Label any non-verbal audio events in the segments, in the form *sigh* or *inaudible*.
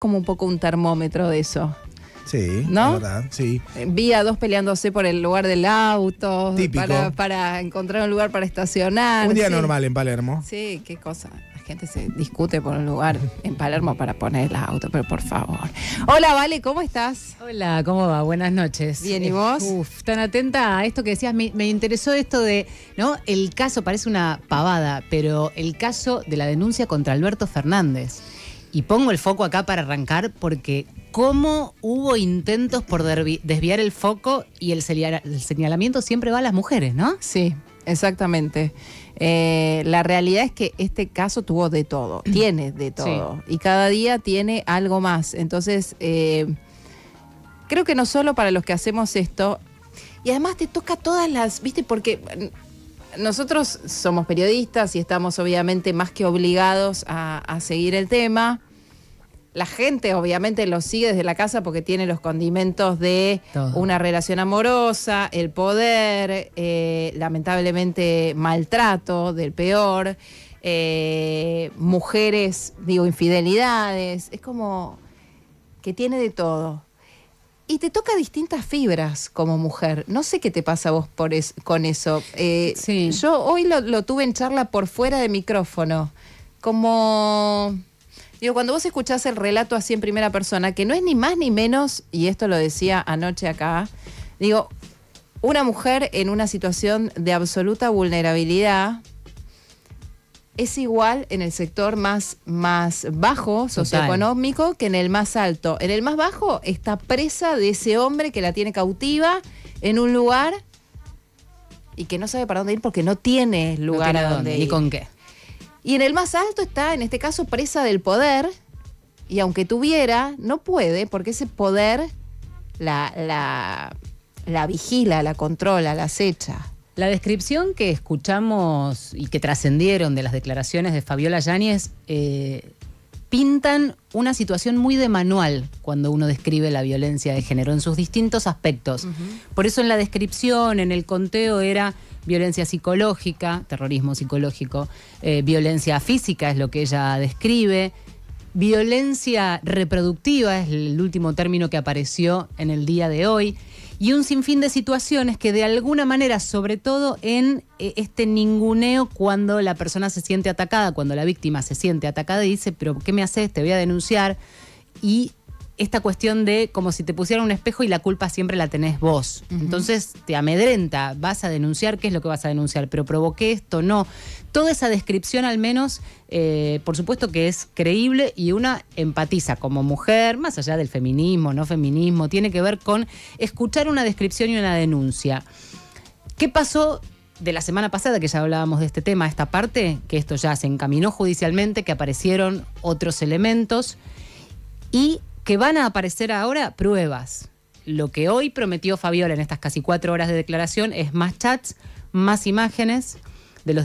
como un poco un termómetro de eso. Sí, ¿no? Es verdad, sí. Eh, vi a dos peleándose por el lugar del auto, Para, encontrar un lugar para estacionar. Un día normal en Palermo. Sí, qué cosa. La gente se discute por un lugar en Palermo para poner el auto, pero por favor. Hola, Vale, ¿cómo estás? Hola, ¿cómo va? Buenas noches. Bien, ¿y vos? Eh, uf, tan atenta a esto que decías. me interesó esto de, ¿no? El caso, parece una pavada, pero el caso de la denuncia contra Alberto Fernández. Y pongo el foco acá para arrancar porque cómo hubo intentos por desviar el foco y el, señalamiento siempre va a las mujeres, ¿no? Sí, exactamente. Eh, la realidad es que este caso tuvo de todo, *clears throat* tiene de todo, y cada día tiene algo más. Entonces, eh, creo que no solo para los que hacemos esto, y además te toca todas las, viste, porque nosotros somos periodistas y estamos obviamente más que obligados a, seguir el tema. La gente obviamente lo sigue desde la casa porque tiene los condimentos de una relación amorosa, el poder, eh, lamentablemente maltrato del peor, eh, mujeres, digo, infidelidades. Es como que tiene de todo y te toca distintas fibras como mujer. No sé qué te pasa a vos con eso. Eh, yo hoy lo, tuve en charla por fuera de micrófono. Como. Digo, cuando vos escuchás el relato así en primera persona, que no es ni más ni menos, y esto lo decía anoche acá, digo, una mujer en una situación de absoluta vulnerabilidad, es igual en el sector más, más bajo socioeconómico que en el más alto. En el más bajo está presa de ese hombre que la tiene cautiva en un lugar y que no sabe para dónde ir porque no tiene lugar a dónde, ir. ¿Y con qué? Y en el más alto está, en este caso, presa del poder y aunque tuviera, no puede porque ese poder la, la vigila, la controla, la acecha. La descripción que escuchamos y que trascendieron de las declaraciones de Fabiola Yáñez eh, pintan una situación muy de manual cuando uno describe la violencia de género en sus distintos aspectos. Por eso en la descripción, en el conteo era violencia psicológica, terrorismo psicológico, eh, violencia física es lo que ella describe, violencia reproductiva es el último término que apareció en el día de hoy y un sinfín de situaciones que de alguna manera, sobre todo en eh, este ninguneo cuando la persona se siente atacada, cuando la víctima se siente atacada y dice, pero ¿qué me haces? Te voy a denunciar. Y esta cuestión de como si te pusieran un espejo y la culpa siempre la tenés vos. Entonces te amedrenta, vas a denunciar, ¿qué es lo que vas a denunciar? Pero provoqué esto, no. Toda esa descripción al menos, eh, por supuesto que es creíble y una empatiza como mujer, más allá del feminismo, no feminismo, tiene que ver con escuchar una descripción y una denuncia. ¿Qué pasó de la semana pasada que ya hablábamos de este tema, esta parte, que esto ya se encaminó judicialmente, que aparecieron otros elementos y que van a aparecer ahora pruebas. Lo que hoy prometió Fabiola en estas casi cuatro horas de declaración es más chats, más imágenes de los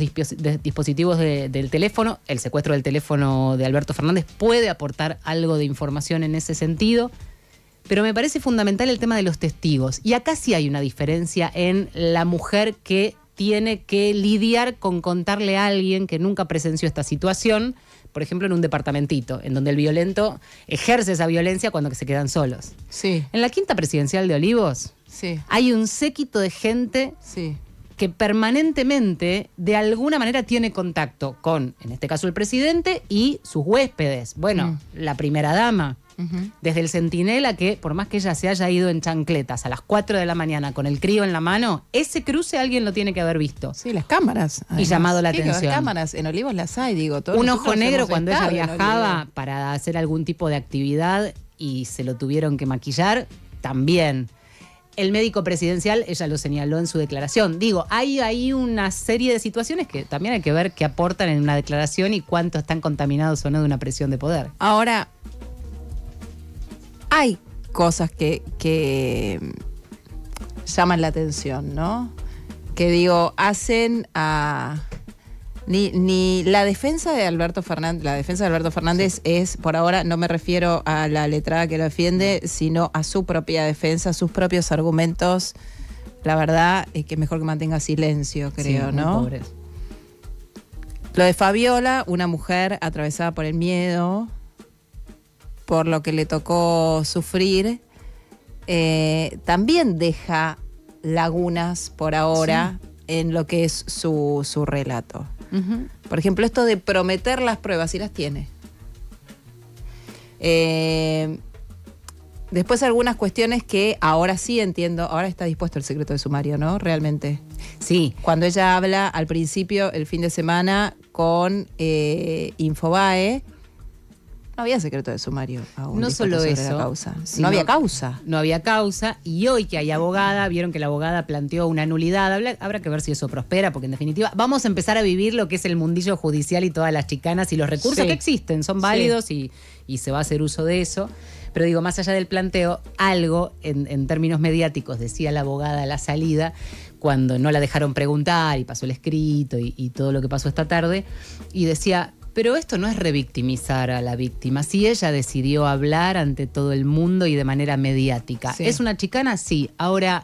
dispositivos del teléfono. El secuestro del teléfono de Alberto Fernández puede aportar algo de información en ese sentido. Pero me parece fundamental el tema de los testigos. Y acá sí hay una diferencia en la mujer que tiene que lidiar con contarle a alguien que nunca presenció esta situación, por ejemplo, en un departamentito, en donde el violento ejerce esa violencia cuando se quedan solos. Sí. En la quinta presidencial de Olivos sí. hay un séquito de gente que permanentemente, de alguna manera, tiene contacto con, en este caso, el presidente y sus huéspedes. Bueno, mm. la primera dama. Desde el centinela que, por más que ella se haya ido en chancletas a las 4 de la mañana con el crío en la mano, ese cruce alguien lo tiene que haber visto. Sí, las cámaras. Y llamado la atención. Las cámaras, en Olivos las hay, digo. todo Un ojo negro cuando ella viajaba para hacer algún tipo de actividad y se lo tuvieron que maquillar, también. El médico presidencial, ella lo señaló en su declaración. Digo, hay, hay una serie de situaciones que también hay que ver qué aportan en una declaración y cuánto están contaminados o no de una presión de poder. Ahora, hay cosas que, llaman la atención, ¿no? Que digo, hacen a... Ni, la defensa de Alberto Fernández, la defensa de Alberto Fernández es, por ahora, no me refiero a la letrada que lo defiende, sino a su propia defensa, a sus propios argumentos. La verdad es que mejor que mantenga silencio, creo, ¿no? Lo de Fabiola, una mujer atravesada por el miedo, por lo que le tocó sufrir, eh, también deja lagunas por ahora en lo que es su, relato. Por ejemplo, esto de prometer las pruebas, y las tiene. Eh, después algunas cuestiones que ahora sí entiendo, ahora está dispuesto el secreto de sumario, ¿no? Realmente. Sí. Cuando ella habla al principio, el fin de semana, con eh, Infobae, no había secreto de sumario aún. No solo eso. No había causa. No había causa. Y hoy que hay abogada, vieron que la abogada planteó una nulidad. habrá que ver si eso prospera, porque en definitiva vamos a empezar a vivir lo que es el mundillo judicial y todas las chicanas y los recursos que existen. Son válidos y, se va a hacer uso de eso. Pero digo, más allá del planteo, algo en, términos mediáticos decía la abogada a la salida, cuando no la dejaron preguntar y pasó el escrito y todo lo que pasó esta tarde, y decía, pero esto no es revictimizar a la víctima. Si ella decidió hablar ante todo el mundo y de manera mediática. ¿Es una chicana? Sí. Ahora,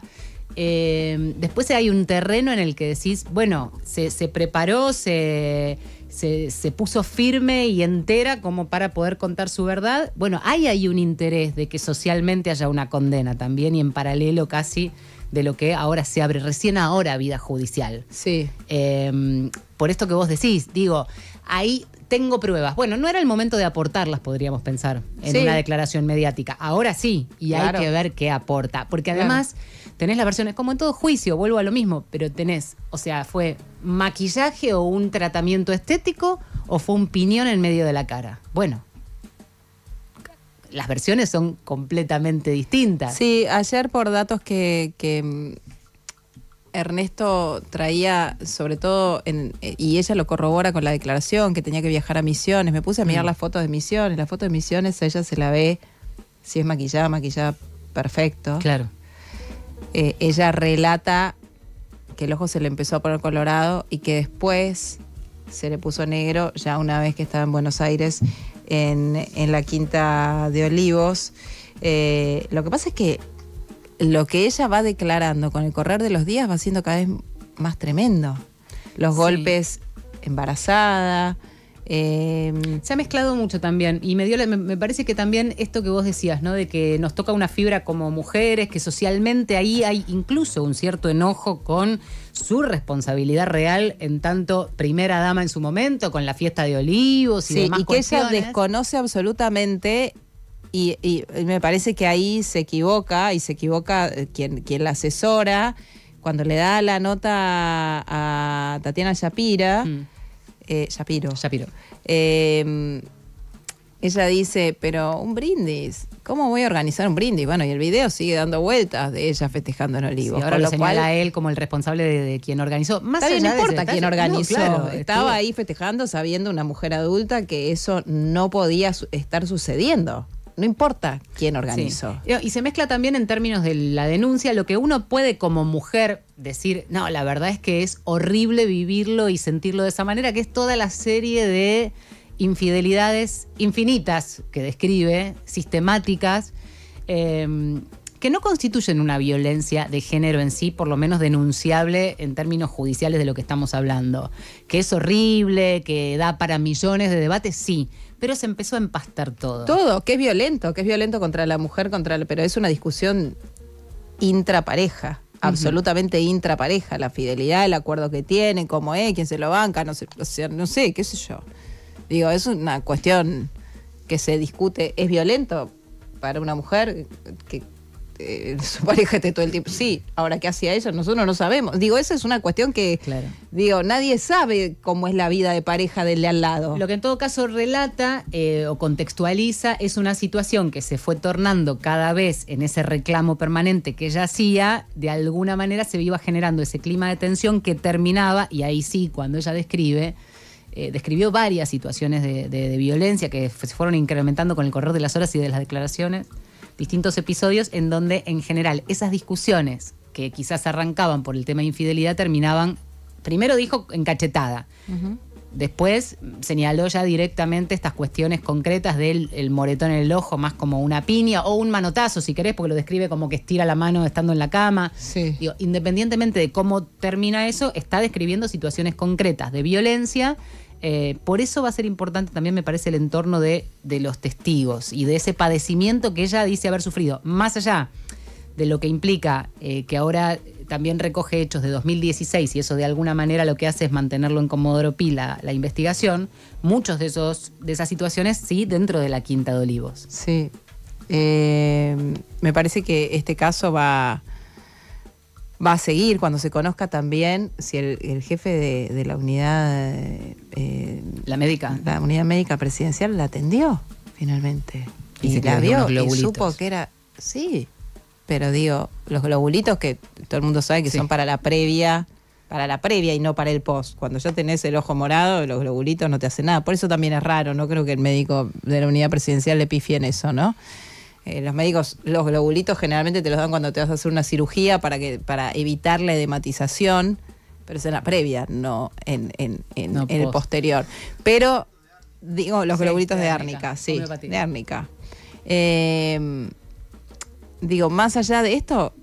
eh, después hay un terreno en el que decís, bueno, se, preparó, se, se, puso firme y entera como para poder contar su verdad. Bueno, hay ahí un interés de que socialmente haya una condena también y en paralelo casi de lo que ahora se abre, recién ahora vida judicial. Sí. Eh, por esto que vos decís, digo, hay tengo pruebas. Bueno, no era el momento de aportarlas, podríamos pensar, en una declaración mediática. Ahora sí, y hay que ver qué aporta. Porque además tenés las versiones, como en todo juicio, vuelvo a lo mismo, pero tenés, o sea, fue maquillaje o un tratamiento estético o fue un piñón en medio de la cara. Bueno, las versiones son completamente distintas. Sí, ayer por datos que Ernesto traía, sobre todo, y ella lo corrobora con la declaración, que tenía que viajar a Misiones. Me puse a mirar mm. las fotos de Misiones. Las fotos de Misiones, ella se la ve, si es maquillada, maquillada perfecto. Claro. Eh, ella relata que el ojo se le empezó a poner colorado y que después se le puso negro ya una vez que estaba en Buenos Aires, en, la quinta de Olivos. Eh, lo que pasa es que lo que ella va declarando con el correr de los días va siendo cada vez más tremendo. Los golpes embarazada. Em, Se ha mezclado mucho también y me, dio, me, parece que también esto que vos decías, ¿no? De que nos toca una fibra como mujeres, que socialmente ahí hay incluso un cierto enojo con su responsabilidad real en tanto primera dama en su momento, con la fiesta de olivos y Y que ella desconoce absolutamente y, me parece que ahí se equivoca y se equivoca eh, quien, quien la asesora cuando le da la nota a, Tatiana Shapira. Mm. Eh, Shapiro. Shapiro. Eh, ella dice, pero un brindis, ¿cómo voy a organizar un brindis? Bueno, y el video sigue dando vueltas de ella festejando en Olivo Por lo, cual a él como el responsable de, quien organizó. Más allá no importa quién organizó. estaba ahí festejando sabiendo una mujer adulta que eso no podía estar sucediendo no importa quién organizó. Y se mezcla también en términos de la denuncia, lo que uno puede como mujer decir, no, la verdad es que es horrible vivirlo y sentirlo de esa manera, que es toda la serie de infidelidades infinitas que describe, sistemáticas, em, que no constituyen una violencia de género en sí, por lo menos denunciable en términos judiciales de lo que estamos hablando. Que es horrible, que da para millones de debates, sí, pero se empezó a empastar todo. Todo, que es violento, que es violento contra la mujer, contra el, pero es una discusión intrapareja. Absolutamente intrapareja, la fidelidad, el acuerdo que tienen, cómo es, quién se lo banca, no sé, no sé, qué sé yo. Digo, es una cuestión que se discute, es violento para una mujer que eh, su *laughs* pareja esté todo el tiempo. Sí, ahora qué hacía ella, nosotros no sabemos. Digo, esa es una cuestión que, claro. digo, nadie sabe cómo es la vida de pareja del al lado. Lo que en todo caso relata eh, o contextualiza es una situación que se fue tornando cada vez en ese reclamo permanente que ella hacía, de alguna manera se iba generando ese clima de tensión que terminaba, y ahí sí, cuando ella describe, eh, describió varias situaciones de, de, violencia que se fueron incrementando con el correr de las horas y de las declaraciones distintos episodios en donde en general esas discusiones que quizás arrancaban por el tema de infidelidad terminaban, primero dijo encachetada. Después señaló ya directamente estas cuestiones concretas del moretón en el ojo, más como una piña o un manotazo, si querés, porque lo describe como que estira la mano estando en la cama. independientemente de cómo termina eso, está describiendo situaciones concretas de violencia eh, por eso va a ser importante también, me parece, el entorno de, los testigos y de ese padecimiento que ella dice haber sufrido, más allá de lo que implica eh, que ahora también recoge hechos de 2016 y eso de alguna manera lo que hace es mantenerlo en Comodoro pila la, investigación, muchos de, esos, de esas situaciones sí dentro de la Quinta de Olivos. Sí, eh, me parece que este caso va va a seguir cuando se conozca también si el, jefe de, la unidad. Eh, la médica. La unidad médica presidencial la atendió finalmente. Y, la vio y supo que era. Sí, pero digo, los globulitos que todo el mundo sabe que son para la previa. Para la previa y no para el post. Cuando ya tenés el ojo morado, los globulitos no te hacen nada. Por eso también es raro. No creo que el médico de la unidad presidencial le pifie en eso, ¿no? Eh, los médicos, los globulitos generalmente te los dan cuando te vas a hacer una cirugía para, que, para evitar la edematización, pero es en la previa, no en, en, el posterior. Pero, digo, los globulitos de, árnica, sí, de árnica. Em, digo, más allá de esto,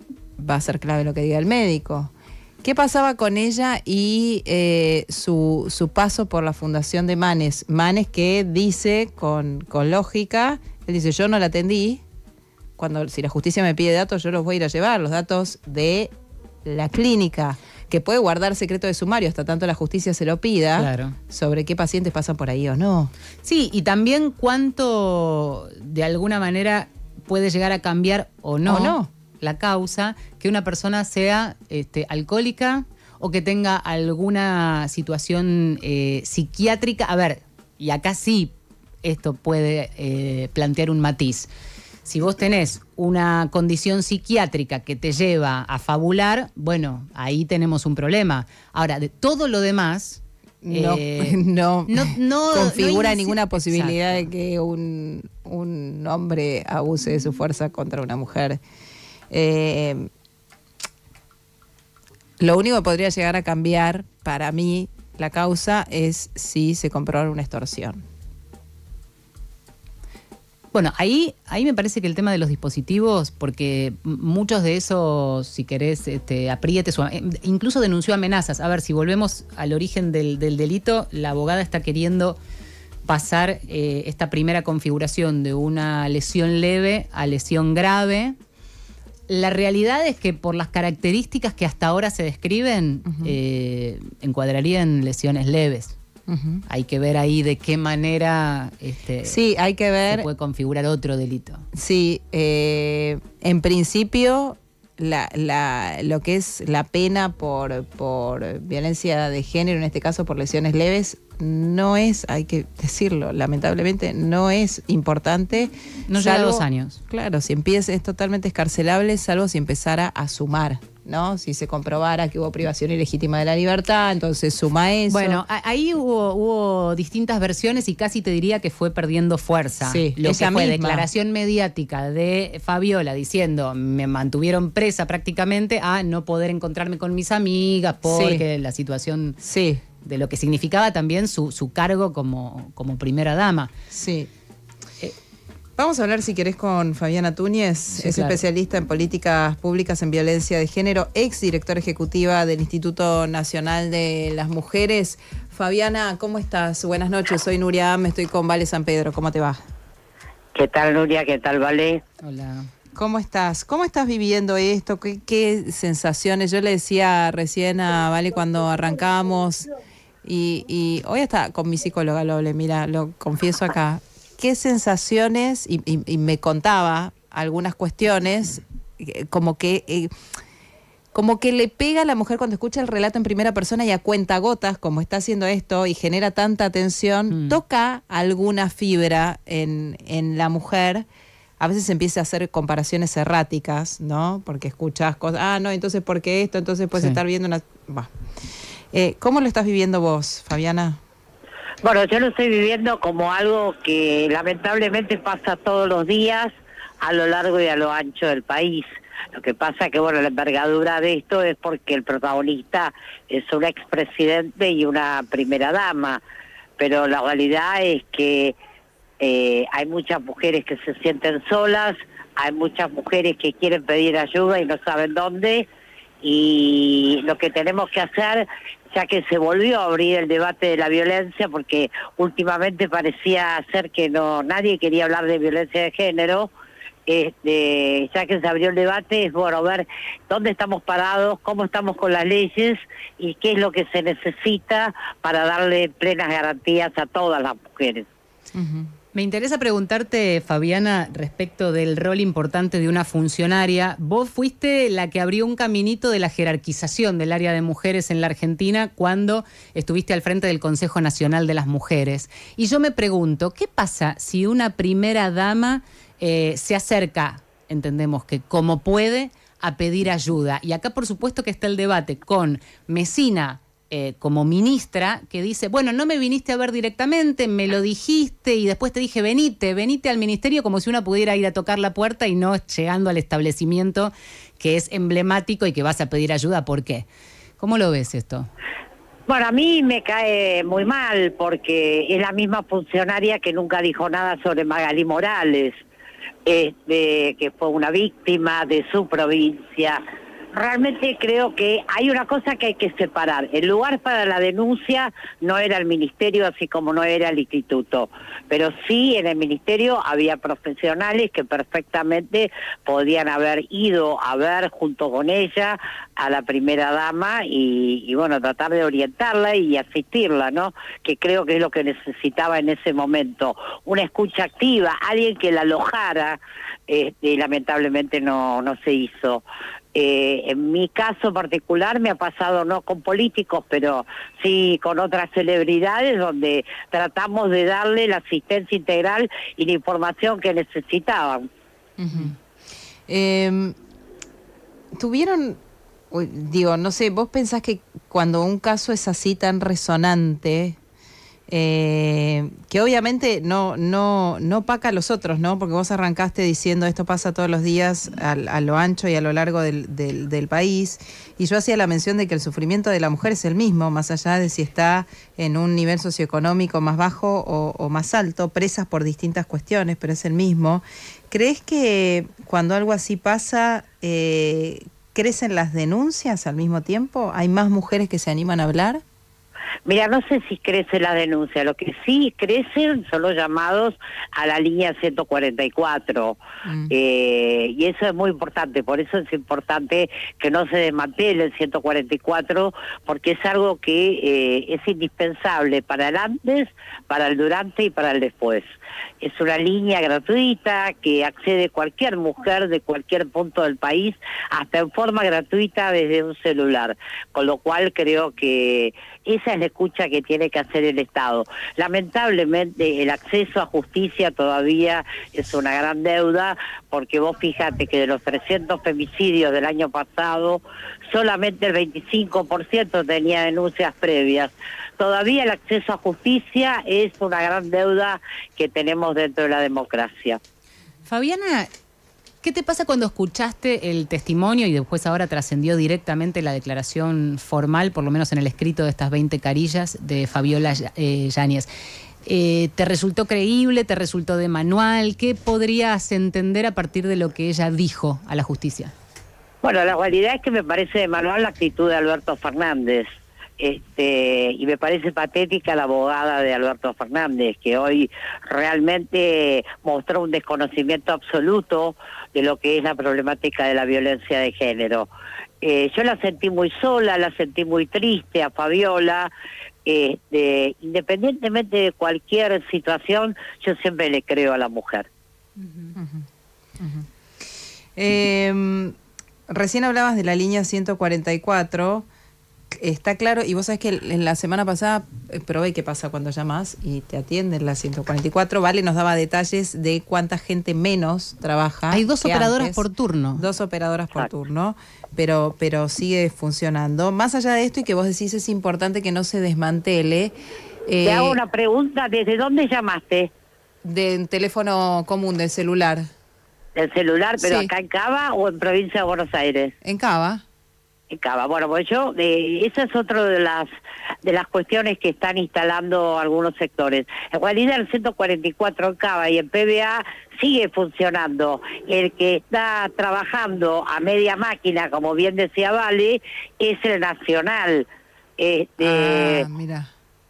va a ser clave lo que diga el médico. ¿Qué pasaba con ella y eh, su, su, paso por la fundación de Manes? Manes que dice con, con lógica, él dice, yo no la atendí, cuando si la justicia me pide datos, yo los voy a ir a llevar, los datos de la clínica, que puede guardar secreto de sumario hasta tanto la justicia se lo pida, sobre qué pacientes pasan por ahí o no. Sí, y también cuánto de alguna manera puede llegar a cambiar o no, la causa que una persona sea este, alcohólica o que tenga alguna situación eh, psiquiátrica. A ver, y acá sí esto puede eh, plantear un matiz. Si vos tenés una condición psiquiátrica que te lleva a fabular, bueno, ahí tenemos un problema. Ahora, de todo lo demás, no, eh, *laughs* configura ninguna posibilidad de que un, hombre abuse de su fuerza contra una mujer. Eh, lo único que podría llegar a cambiar para mí la causa es si se comprobara una extorsión. Bueno, ahí, ahí me parece que el tema de los dispositivos, porque muchos de esos, si querés, este, aprietes, eh, incluso denunció amenazas. A ver, si volvemos al origen del, delito, la abogada está queriendo pasar eh, esta primera configuración de una lesión leve a lesión grave. La realidad es que por las características que hasta ahora se describen, eh, encuadraría en lesiones leves. Hay que ver ahí de qué manera este, sí, hay que ver, se puede configurar otro delito. Sí, eh, en principio lo que es la pena por, violencia de género, en este caso por lesiones leves, no es, hay que decirlo, lamentablemente no es importante. No ya llega dos años. Claro, si empieza, es totalmente escarcelable, salvo si empezara a sumar ¿no? Si se comprobara que hubo privación ilegítima de la libertad, entonces suma eso. Bueno, ahí hubo, hubo distintas versiones y casi te diría que fue perdiendo fuerza. Sí, lo que fue declaración mediática de Fabiola diciendo me mantuvieron presa prácticamente a no poder encontrarme con mis amigas porque la situación de lo que significaba también su, cargo como, como primera dama. Sí. Vamos a hablar, si querés, con Fabiana Túñez, es especialista en políticas públicas en violencia de género, ex directora ejecutiva del Instituto Nacional de las Mujeres. Fabiana, ¿cómo estás? Buenas noches, soy Nuria me estoy con Vale San Pedro, ¿cómo te va? ¿Qué tal, Nuria? ¿Qué tal, Vale? Hola. ¿Cómo estás? ¿Cómo estás viviendo esto? ¿Qué, sensaciones? Yo le decía recién a Vale cuando arrancamos... Y, hoy está con mi psicóloga Loble, mira, lo confieso acá qué sensaciones, y, me contaba algunas cuestiones, eh, como que... Eh, como que le pega a la mujer cuando escucha el relato en primera persona y a cuenta gotas, como está haciendo esto y genera tanta atención mm. toca alguna fibra en, la mujer. A veces empieza a hacer comparaciones erráticas, ¿no? Porque escuchas cosas, ah, no, entonces ¿por qué esto? Entonces puedes estar viendo una... Eh, ¿Cómo lo estás viviendo vos, Fabiana? Bueno, yo lo estoy viviendo como algo que lamentablemente pasa todos los días a lo largo y a lo ancho del país. Lo que pasa es que, bueno, la envergadura de esto es porque el protagonista es un expresidente y una primera dama, pero la realidad es que eh, hay muchas mujeres que se sienten solas, hay muchas mujeres que quieren pedir ayuda y no saben dónde, y lo que tenemos que hacer, ya que se volvió a abrir el debate de la violencia, porque últimamente parecía ser que no nadie quería hablar de violencia de género, este, ya que se abrió el debate, es bueno ver dónde estamos parados, cómo estamos con las leyes y qué es lo que se necesita para darle plenas garantías a todas las mujeres. Me interesa preguntarte, Fabiana, respecto del rol importante de una funcionaria. Vos fuiste la que abrió un caminito de la jerarquización del área de mujeres en la Argentina cuando estuviste al frente del Consejo Nacional de las Mujeres. Y yo me pregunto, ¿qué pasa si una primera dama eh, se acerca, entendemos que como puede, a pedir ayuda? Y acá, por supuesto, que está el debate con Mesina eh, como ministra que dice, bueno, no me viniste a ver directamente, me lo dijiste y después te dije, venite, venite al ministerio como si una pudiera ir a tocar la puerta y no llegando al establecimiento que es emblemático y que vas a pedir ayuda. ¿Por qué? ¿Cómo lo ves esto? Bueno, a mí me cae muy mal porque es la misma funcionaria que nunca dijo nada sobre Magali Morales, este, que fue una víctima de su provincia realmente creo que hay una cosa que hay que separar. El lugar para la denuncia no era el ministerio, así como no era el instituto, pero sí en el ministerio había profesionales que perfectamente podían haber ido a ver junto con ella a la primera dama y, bueno, tratar de orientarla y asistirla, ¿no? Que creo que es lo que necesitaba en ese momento. Una escucha activa, alguien que la alojara, este, lamentablemente no, no se hizo. Eh, en mi caso particular me ha pasado no con políticos, pero sí con otras celebridades donde tratamos de darle la asistencia integral y la información que necesitaban. Em, ¿Tuvieron, digo, no sé, vos pensás que cuando un caso es así tan resonante, eh, que obviamente no, no, no a los otros, ¿no? Porque vos arrancaste diciendo esto pasa todos los días a, lo ancho y a lo largo del, del, país, y yo hacía la mención de que el sufrimiento de la mujer es el mismo, más allá de si está en un nivel socioeconómico más bajo o, más alto, presas por distintas cuestiones, pero es el mismo. ¿Crees que cuando algo así pasa, eh, crecen las denuncias al mismo tiempo? ¿Hay más mujeres que se animan a hablar? Mira, no sé si crece la denuncia, lo que sí crecen son los llamados a la línea 144 mm. eh, y eso es muy importante, por eso es importante que no se desmantele el 144 porque es algo que eh, es indispensable para el antes, para el durante y para el después. Es una línea gratuita que accede cualquier mujer de cualquier punto del país hasta en forma gratuita desde un celular, con lo cual creo que... Esa es la escucha que tiene que hacer el Estado. Lamentablemente el acceso a justicia todavía es una gran deuda porque vos fíjate que de los 300 femicidios del año pasado, solamente el 25% tenía denuncias previas. Todavía el acceso a justicia es una gran deuda que tenemos dentro de la democracia. Fabiana, ¿Qué te pasa cuando escuchaste el testimonio y después ahora trascendió directamente la declaración formal, por lo menos en el escrito de estas 20 carillas de Fabiola eh, Yáñez? Eh, ¿Te resultó creíble? ¿Te resultó de manual? ¿Qué podrías entender a partir de lo que ella dijo a la justicia? Bueno, la realidad es que me parece de manual la actitud de Alberto Fernández. Este, y me parece patética la abogada de Alberto Fernández, que hoy realmente mostró un desconocimiento absoluto de lo que es la problemática de la violencia de género. Eh, yo la sentí muy sola, la sentí muy triste a Fabiola. Este, independientemente de cualquier situación, yo siempre le creo a la mujer. Em, recién hablabas de la línea 144 está claro. Y vos sabés que en la semana pasada eh, probé qué pasa cuando llamás y te atienden la 144. Vale nos daba detalles de cuánta gente menos trabaja. Hay dos operadoras por turno. Dos operadoras por turno, pero, pero sigue funcionando. Más allá de esto y que vos decís es importante que no se desmantele. te hago eh, una pregunta, ¿desde dónde llamaste? De teléfono común, del celular. ¿Del celular, pero acá en Cava o en provincia de Buenos Aires? En Cava. Cava. Bueno, pues yo, esa es otra de las de las cuestiones que están instalando algunos sectores. En realidad el 144 en Cava y en PBA sigue funcionando. El que está trabajando a media máquina, como bien decía Vale, es el nacional. Este, ah, mira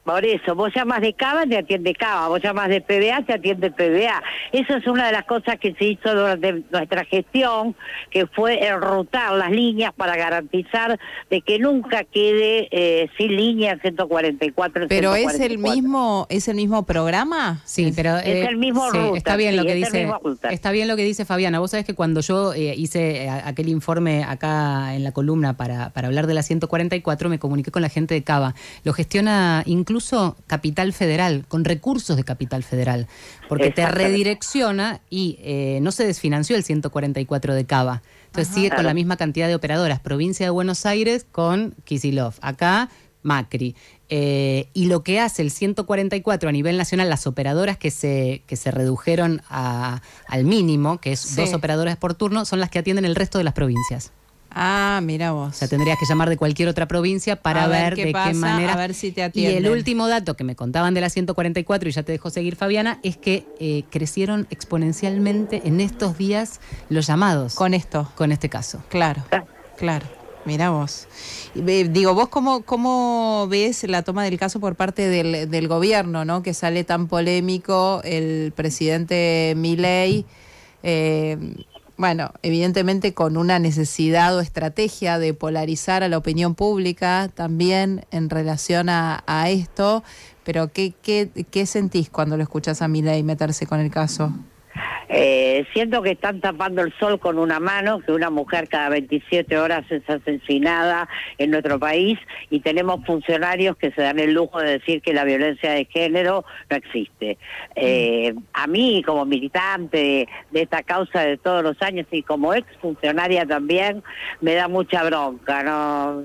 por eso, vos llamas de Cava, te atiende Cava, vos llamas de PBA, te atiende PBA. Eso es una de las cosas que se hizo durante nuestra gestión, que fue rotar las líneas para garantizar de que nunca quede eh, sin línea 144. Pero es el mismo es el mismo programa? Sí, pero es el eh, mismo ruta, está bien lo que dice está bien lo que dice Fabiana. Vos sabés que cuando yo eh, hice aquel informe acá en la columna para para hablar de la 144 me comuniqué con la gente de Cava. Lo gestiona incluso incluso capital federal, con recursos de capital federal, porque te redirecciona y eh, no se desfinanció el 144 de Cava. Entonces sigue con la misma cantidad de operadoras, provincia de Buenos Aires con Kisilov, acá Macri. Eh, y lo que hace el 144 a nivel nacional, las operadoras que se, que se redujeron al mínimo, que es dos operadoras por turno, son las que atienden el resto de las provincias. Ah, mira vos. O sea, tendrías que llamar de cualquier otra provincia para ver, de qué manera. Y el último dato que me contaban de la 144, y ya te dejo seguir Fabiana, es que eh, crecieron exponencialmente en estos días los llamados. Con esto. Con este caso. Claro, claro. Mira vos. digo, vos cómo, cómo ves la toma del caso por parte del, gobierno, ¿no? Que sale tan polémico el presidente Milei. Eh, bueno, evidentemente con una necesidad o estrategia de polarizar a la opinión pública también en relación a, esto, pero ¿qué, qué, qué sentís cuando lo escuchás a Milei meterse con el caso? Eh, siento que están tapando el sol con una mano, que una mujer cada 27 horas es asesinada en nuestro país y tenemos funcionarios que se dan el lujo de decir que la violencia de género no existe. Eh, a mí, como militante de, esta causa de todos los años y como ex funcionaria también, me da mucha bronca, ¿no?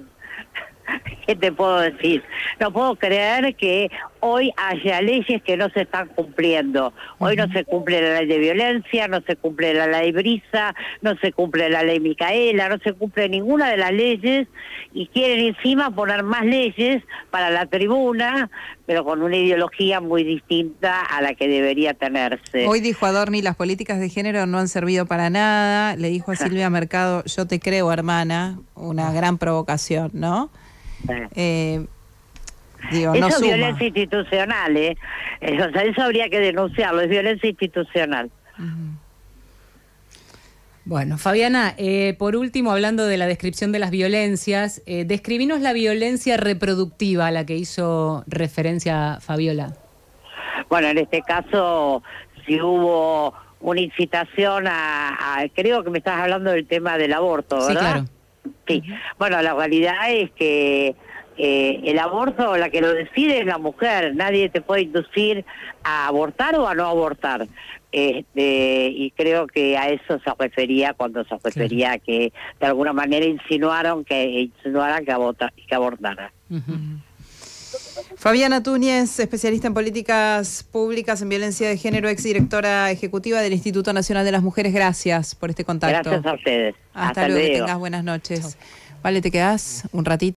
*laughs* ¿Qué te puedo decir? No puedo creer que hoy haya leyes que no se están cumpliendo. Hoy no se cumple la ley de violencia, no se cumple la ley Brisa, no se cumple la ley Micaela, no se cumple ninguna de las leyes y quieren encima poner más leyes para la tribuna, pero con una ideología muy distinta a la que debería tenerse. Hoy dijo Adorni, las políticas de género no han servido para nada, le dijo a Silvia Mercado, yo te creo hermana, una gran provocación, ¿no? Eh, eso no es violencia institucional, ¿eh? Eso, eso habría que denunciarlo, es violencia institucional. Bueno, Fabiana, eh, por último, hablando de la descripción de las violencias, describimos eh, describinos la violencia reproductiva a la que hizo referencia Fabiola. Bueno, en este caso, si hubo una incitación a, creo que me estás hablando del tema del aborto, ¿verdad? Sí, claro. Sí. Bueno, la realidad es que eh, el aborto, la que lo decide es la mujer, nadie te puede inducir a abortar o a no abortar. Este, y creo que a eso se refería cuando se refería a que de alguna manera insinuaron que insinuaran que, abota, que abortara. Fabiana Túñez, especialista en políticas públicas en violencia de género, exdirectora ejecutiva del Instituto Nacional de las Mujeres. Gracias por este contacto. Gracias a ustedes. Hasta, luego, tengas buenas noches. Vale, te quedás un ratito.